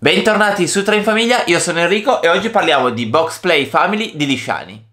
Bentornati su Train Famiglia, io sono Enrico e oggi parliamo di Box Play Family di Lisciani.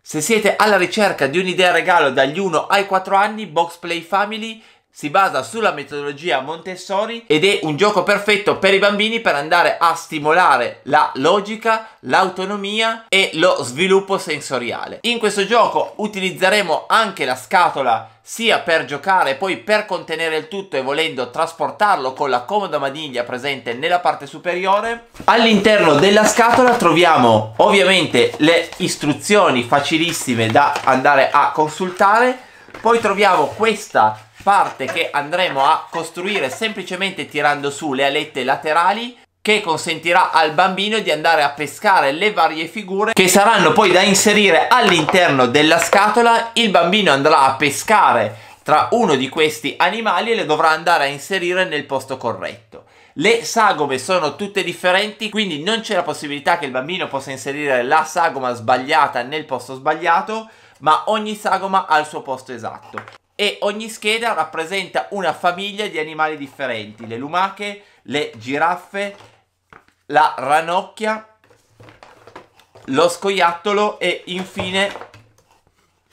Se siete alla ricerca di un'idea regalo dagli 1 ai 4 anni, Box Play Family si basa sulla metodologia Montessori ed è un gioco perfetto per i bambini per andare a stimolare la logica, l'autonomia e lo sviluppo sensoriale. In questo gioco utilizzeremo anche la scatola sia per giocare poi per contenere il tutto e volendo trasportarlo con la comoda maniglia presente nella parte superiore. All'interno della scatola troviamo ovviamente le istruzioni facilissime da andare a consultare, poi troviamo questa parte che andremo a costruire semplicemente tirando su le alette laterali che consentirà al bambino di andare a pescare le varie figure che saranno poi da inserire all'interno della scatola. Il bambino andrà a pescare tra uno di questi animali e le dovrà andare a inserire nel posto corretto. Le sagome sono tutte differenti, quindi non c'è la possibilità che il bambino possa inserire la sagoma sbagliata nel posto sbagliato, ma ogni sagoma ha il suo posto esatto e ogni scheda rappresenta una famiglia di animali differenti, le lumache, le giraffe, la ranocchia, lo scoiattolo e infine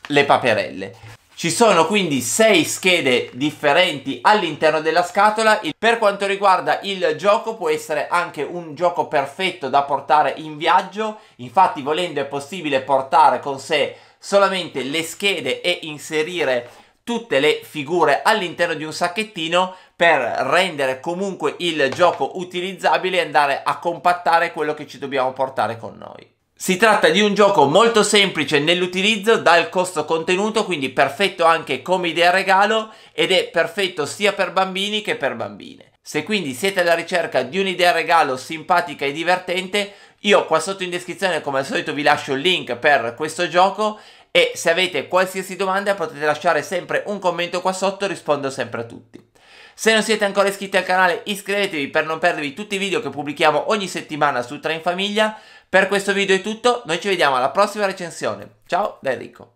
le paperelle. Ci sono quindi sei schede differenti all'interno della scatola. Per quanto riguarda il gioco può essere anche un gioco perfetto da portare in viaggio. Infatti volendo è possibile portare con sé solamente le schede e inserire tutte le figure all'interno di un sacchettino per rendere comunque il gioco utilizzabile e andare a compattare quello che ci dobbiamo portare con noi. Si tratta di un gioco molto semplice nell'utilizzo, dal costo contenuto, quindi perfetto anche come idea regalo ed è perfetto sia per bambini che per bambine. Se quindi siete alla ricerca di un'idea regalo simpatica e divertente, io qua sotto in descrizione come al solito vi lascio il link per questo gioco e se avete qualsiasi domanda potete lasciare sempre un commento qua sotto, rispondo sempre a tutti. Se non siete ancora iscritti al canale iscrivetevi per non perdervi tutti i video che pubblichiamo ogni settimana su Train Famiglia. Per questo video è tutto, noi ci vediamo alla prossima recensione. Ciao da Enrico.